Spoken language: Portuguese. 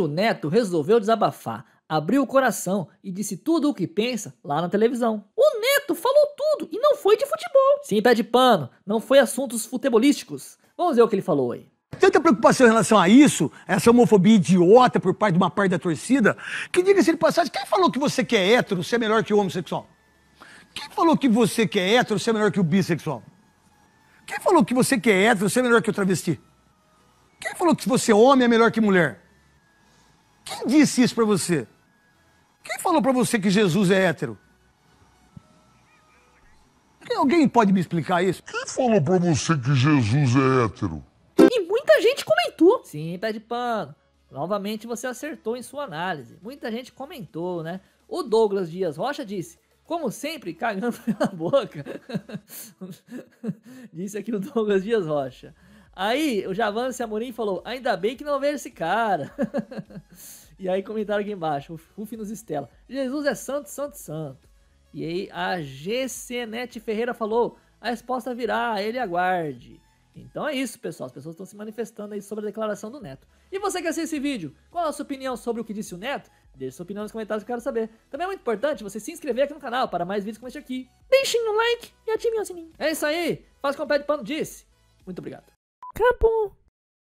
o Neto resolveu desabafar, abriu o coração e disse tudo o que pensa lá na televisão. O Neto falou tudo e não foi de futebol. Sim, pé de pano, não foi assuntos futebolísticos. Vamos ver o que ele falou aí tanta preocupação em relação a isso, essa homofobia idiota por parte de uma parte da torcida, que diga-se de passagem, quem falou que você que é hétero, você é melhor que o homossexual? Quem falou que você que é hétero, você é melhor que o bissexual? Quem falou que você que é hétero, você é melhor que o travesti? Quem falou que se você é homem, é melhor que mulher? Quem disse isso para você? Quem falou para você que Jesus é hétero? Alguém pode me explicar isso? Quem falou para você que Jesus é hétero? E muita gente comentou. Sim, pé de pano. Novamente você acertou em sua análise. Muita gente comentou, né? O Douglas Dias Rocha disse, como sempre, cagando pela boca. disse aqui o Douglas Dias Rocha. Aí o Javan Amorim falou: ainda bem que não veio esse cara. E aí comentaram aqui embaixo, o nos Estela. Jesus é santo, santo, santo. E aí a GCNete Ferreira falou, a resposta virá, ele aguarde. Então é isso, pessoal. As pessoas estão se manifestando aí sobre a declaração do Neto. E você que assiste esse vídeo, qual a sua opinião sobre o que disse o Neto? Deixe sua opinião nos comentários que eu quero saber. Também é muito importante você se inscrever aqui no canal para mais vídeos como este aqui. Deixem um like e ativem o sininho. É isso aí. Faz como o Pé de Pano disse. Muito obrigado. Acabou.